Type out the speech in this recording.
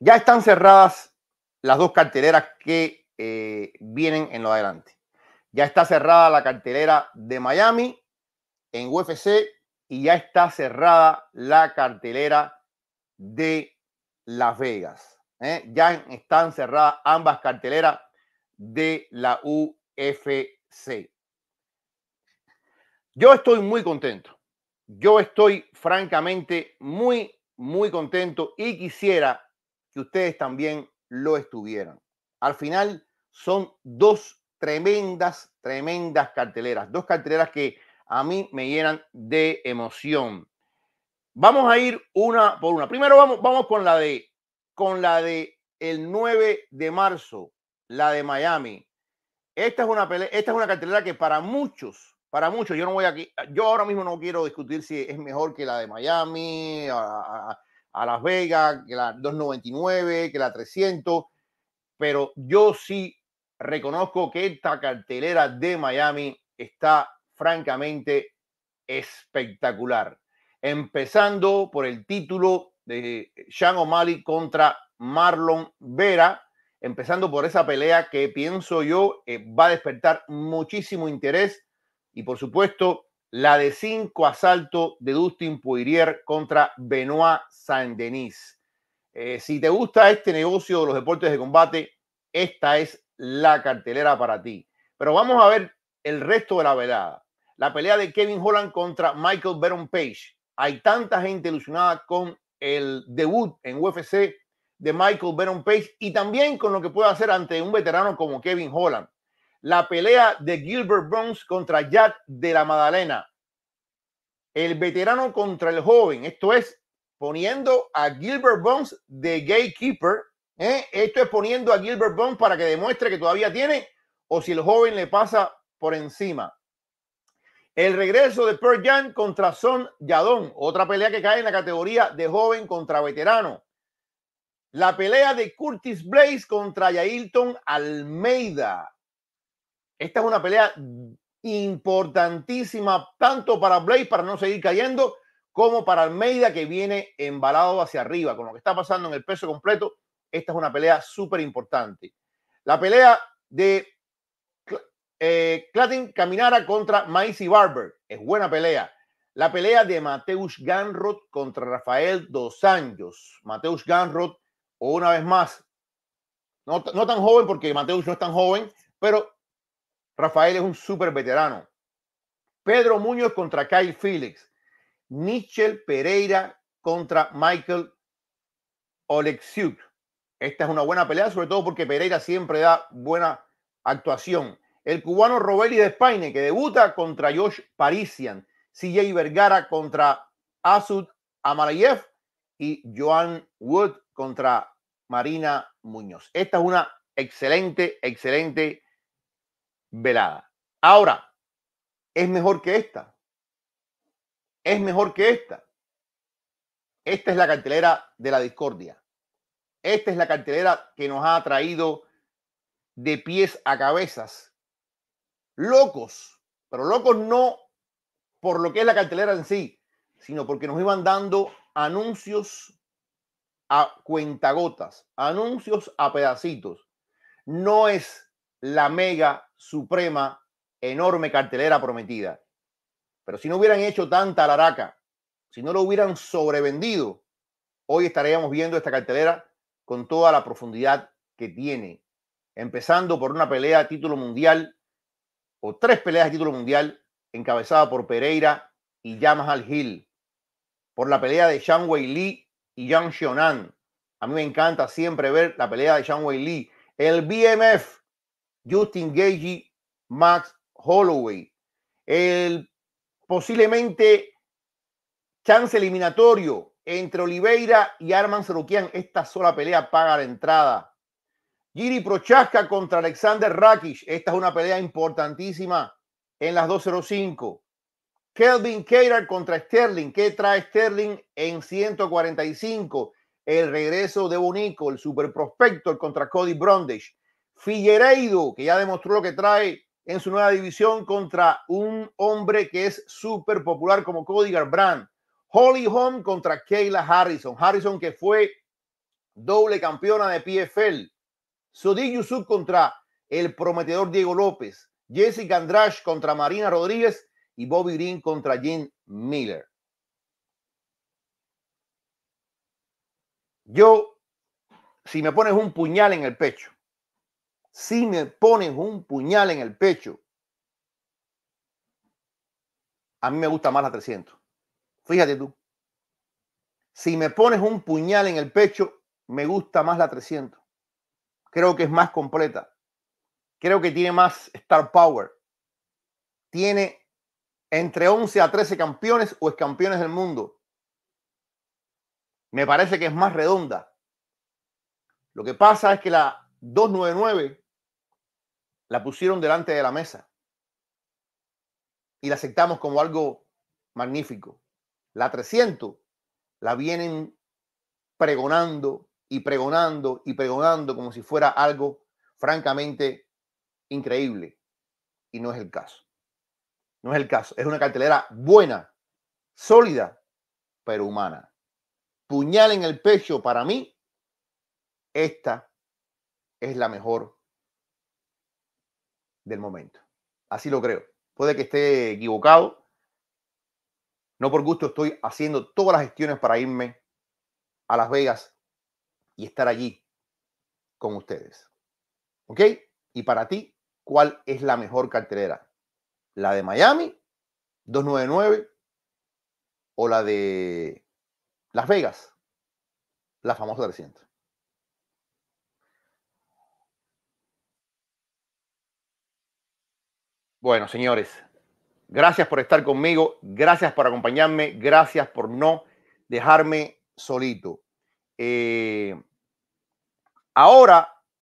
Ya están cerradas las dos carteleras que eh, vienen en lo adelante. Ya está cerrada la cartelera de Miami en UFC y ya está cerrada la cartelera de Las Vegas. ¿eh? Ya están cerradas ambas carteleras de la UFC. Yo estoy muy contento. Yo estoy francamente muy, muy contento y quisiera ustedes también lo estuvieran. Al final son dos tremendas, tremendas carteleras, dos carteleras que a mí me llenan de emoción. Vamos a ir una por una. Primero vamos, vamos con la de con la de el 9 de marzo, la de Miami. Esta es una pelea, esta es una cartelera que para muchos, para muchos, yo no voy aquí, yo ahora mismo no quiero discutir si es mejor que la de Miami, a Las Vegas, que la 299, que la 300, pero yo sí reconozco que esta cartelera de Miami está francamente espectacular. Empezando por el título de Sean O'Malley contra Marlon Vera, empezando por esa pelea que pienso yo eh, va a despertar muchísimo interés y por supuesto la de cinco asalto de Dustin Poirier contra Benoit Saint-Denis. Eh, si te gusta este negocio de los deportes de combate, esta es la cartelera para ti. Pero vamos a ver el resto de la velada. La pelea de Kevin Holland contra Michael Baron Page. Hay tanta gente ilusionada con el debut en UFC de Michael Baron Page y también con lo que puede hacer ante un veterano como Kevin Holland la pelea de Gilbert Burns contra Jack de la Madalena. El veterano contra el joven, esto es poniendo a Gilbert Burns de gatekeeper. ¿eh? Esto es poniendo a Gilbert Burns para que demuestre que todavía tiene o si el joven le pasa por encima. El regreso de Pearl Jan contra Son Yadon, otra pelea que cae en la categoría de joven contra veterano. La pelea de Curtis Blaze contra Yailton Almeida. Esta es una pelea importantísima tanto para Blaze para no seguir cayendo como para Almeida que viene embalado hacia arriba con lo que está pasando en el peso completo. Esta es una pelea súper importante. La pelea de eh, Caminara contra Maisy Barber es buena pelea. La pelea de Mateus Ganrod contra Rafael Dos Anjos. Mateus Ganrod, una vez más, no, tan joven porque Mateus no es tan joven, pero Rafael es un súper veterano. Pedro Muñoz contra Kyle Felix. Michel Pereira contra Michael Oleksiuk. Esta es una buena pelea, sobre todo porque Pereira siempre da buena actuación. El cubano Robeli de España, que debuta contra Josh Parisian. CJ Vergara contra Asud Amarayev y Joan Wood contra Marina Muñoz. Esta es una excelente, excelente velada. Ahora, es mejor que esta. Es mejor que esta. Esta es la cartelera de la discordia. Esta es la cartelera que nos ha traído de pies a cabezas. Locos, pero locos no por lo que es la cartelera en sí, sino porque nos iban dando anuncios a cuentagotas, anuncios a pedacitos. No es la mega Suprema, enorme cartelera prometida. Pero si no hubieran hecho tanta alaraca, si no lo hubieran sobrevendido, hoy estaríamos viendo esta cartelera con toda la profundidad que tiene. Empezando por una pelea de título mundial o tres peleas de título mundial encabezada por Pereira y al Hill, por la pelea de Shang Wei y Yang Xionan. A mí me encanta siempre ver la pelea de Shang Wei El BMF Justin Gagey, Max Holloway. El posiblemente chance eliminatorio entre Oliveira y Arman Sorokian. Esta sola pelea paga la entrada. Giri Prochaska contra Alexander Rakish. Esta es una pelea importantísima en las 205. Kelvin Keirar contra Sterling. ¿Qué trae Sterling en 145? El regreso de Bonico, el super prospector contra Cody Brondage. Figueiredo, que ya demostró lo que trae en su nueva división contra un hombre que es súper popular como Cody Garbrandt. Holly Holm contra Kayla Harrison. Harrison que fue doble campeona de PFL. Sodiq Yusuf contra el prometedor Diego López. Jessica Andrash contra Marina Rodríguez y Bobby Green contra Jim Miller. Yo, si me pones un puñal en el pecho si me pones un puñal en el pecho, a mí me gusta más la 300. Fíjate tú. Si me pones un puñal en el pecho, me gusta más la 300. Creo que es más completa. Creo que tiene más star power. Tiene entre 11 a 13 campeones o campeones del mundo. Me parece que es más redonda. Lo que pasa es que la 299 la pusieron delante de la mesa y la aceptamos como algo magnífico. La 300 la vienen pregonando y pregonando y pregonando como si fuera algo francamente increíble. Y no es el caso. No es el caso. Es una cartelera buena, sólida, pero humana. Puñal en el pecho para mí. Esta es la mejor del momento. Así lo creo. Puede que esté equivocado. No por gusto estoy haciendo todas las gestiones para irme a Las Vegas y estar allí con ustedes. ¿Ok? Y para ti, ¿cuál es la mejor cartelera? ¿La de Miami 299 o la de Las Vegas? La famosa 300. Bueno, señores, gracias por estar conmigo, gracias por acompañarme, gracias por no dejarme solito. Eh, ahora